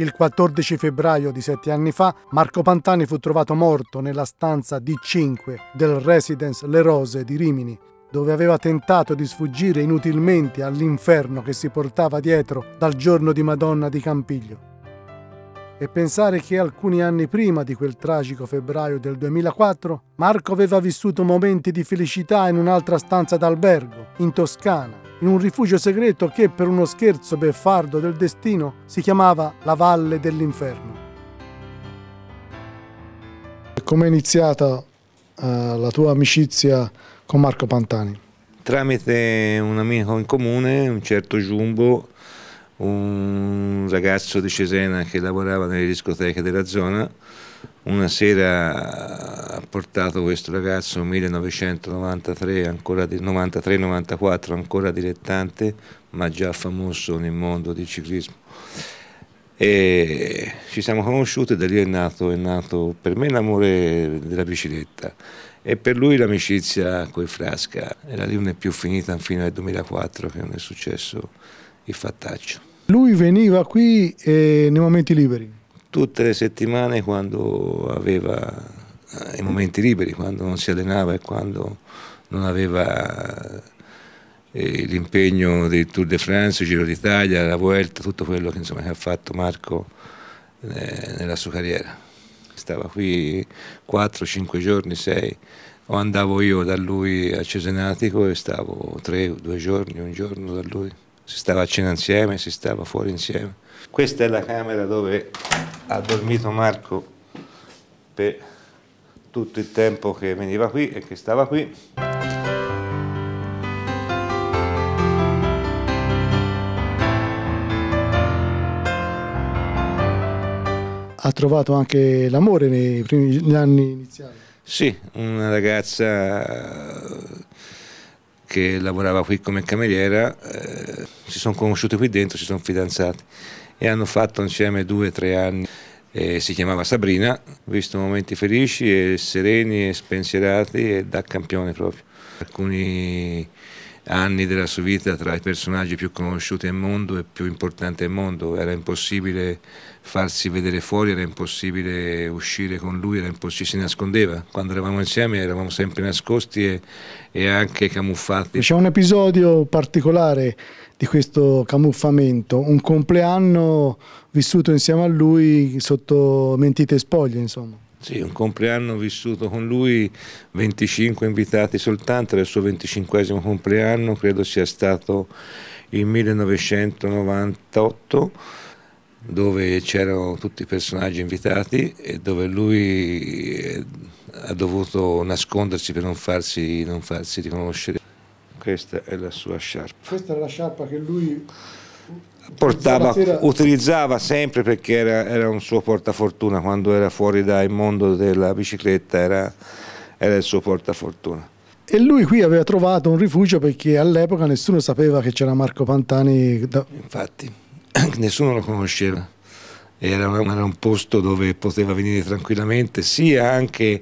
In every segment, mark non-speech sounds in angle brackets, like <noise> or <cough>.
Il 14 febbraio di sette anni fa Marco Pantani fu trovato morto nella stanza D5 del Residence Le Rose di Rimini, dove aveva tentato di sfuggire inutilmente all'inferno che si portava dietro dal giorno di Madonna di Campiglio. E pensare che alcuni anni prima di quel tragico febbraio del 2004, Marco aveva vissuto momenti di felicità in un'altra stanza d'albergo, in Toscana, in un rifugio segreto che, per uno scherzo beffardo del destino, si chiamava la Valle dell'Inferno. Come è iniziata eh, la tua amicizia con Marco Pantani? Tramite un amico in comune, un certo Giumbo, un ragazzo di Cesena che lavorava nelle discoteche della zona, una sera ha portato questo ragazzo 1993, ancora 93-94, ancora dilettante, ma già famoso nel mondo del ciclismo. E ci siamo conosciuti e da lì è nato, è nato per me l'amore della bicicletta e per lui l'amicizia con i Frasca. E la lì non è più finita fino al 2004 che non è successo il fattaccio. Lui veniva qui eh, nei momenti liberi? Tutte le settimane quando aveva eh, i momenti liberi, quando non si allenava e quando non aveva eh, l'impegno del Tour de France, il Giro d'Italia, la Vuelta, tutto quello che, insomma, che ha fatto Marco eh, nella sua carriera. Stava qui 4-5 giorni, 6 o andavo io da lui a Cesenatico e stavo 3-2 giorni, un giorno da lui si stava a cena insieme, si stava fuori insieme. Questa è la camera dove ha dormito Marco per tutto il tempo che veniva qui e che stava qui. Ha trovato anche l'amore nei primi anni iniziali? Sì, una ragazza che lavorava qui come cameriera, eh, si sono conosciuti qui dentro, si sono fidanzati e hanno fatto insieme due o tre anni. Eh, si chiamava Sabrina, ho visto momenti felici e sereni e spensierati e da campione proprio. Alcuni anni della sua vita tra i personaggi più conosciuti al mondo e più importanti al mondo, era impossibile farsi vedere fuori, era impossibile uscire con lui, si nascondeva, quando eravamo insieme eravamo sempre nascosti e, e anche camuffati. C'è un episodio particolare di questo camuffamento, un compleanno vissuto insieme a lui sotto mentite spoglie insomma. Sì, un compleanno vissuto con lui, 25 invitati soltanto, era il suo 25 compleanno, credo sia stato il 1998, dove c'erano tutti i personaggi invitati e dove lui eh, ha dovuto nascondersi per non farsi, non farsi riconoscere. Questa è la sua sciarpa. Questa è la sciarpa che lui portava, utilizzava sempre perché era, era, un suo portafortuna quando era fuori dal mondo della bicicletta era, era il suo portafortuna e lui qui aveva trovato un rifugio perché all'epoca nessuno sapeva che c'era Marco Pantani da... infatti <clears throat> nessuno lo conosceva era un, era un posto dove poteva venire tranquillamente sia anche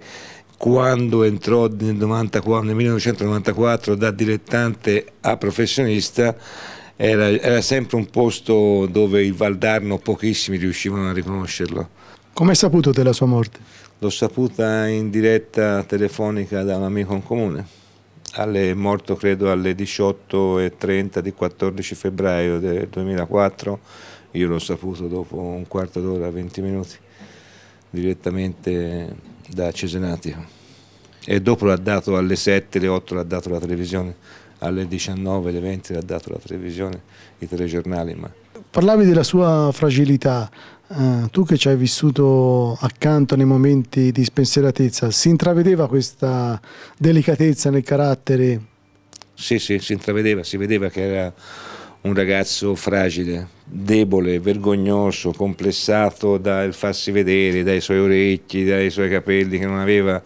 quando entrò nel, 94, nel, 1994 da dilettante a professionista era, era sempre un posto dove il Valdarno pochissimi riuscivano a riconoscerlo. Come hai saputo della sua morte? L'ho saputa in diretta telefonica da un amico in comune. È morto credo alle 18.30 di 14 febbraio del 2004. Io l'ho saputo dopo un quarto d'ora, 20 minuti, direttamente da Cesenatico. E dopo l'ha dato alle 7, alle 8 l'ha dato la televisione alle 19, alle 20 ha dato la televisione, i telegiornali. Ma... Parlavi della sua fragilità, eh, tu che ci hai vissuto accanto nei momenti di spensieratezza, si intravedeva questa delicatezza nel carattere? Sì, sì, si intravedeva, si vedeva che era un ragazzo fragile, debole, vergognoso, complessato dal farsi vedere, dai suoi orecchi, dai suoi capelli che non aveva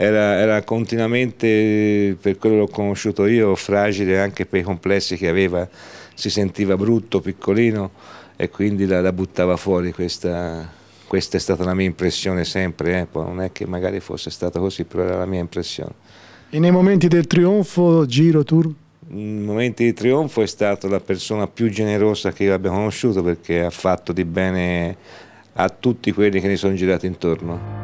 era, era continuamente, per quello che ho conosciuto io, fragile anche per i complessi che aveva, si sentiva brutto, piccolino e quindi la, la buttava fuori questa, questa, è stata la mia impressione sempre, eh. non è che magari fosse stato così, però era la mia impressione. E nei momenti del trionfo, giro, tour? nei momenti di trionfo è stata la persona più generosa che io abbia conosciuto perché ha fatto di bene a tutti quelli che ne sono girati intorno.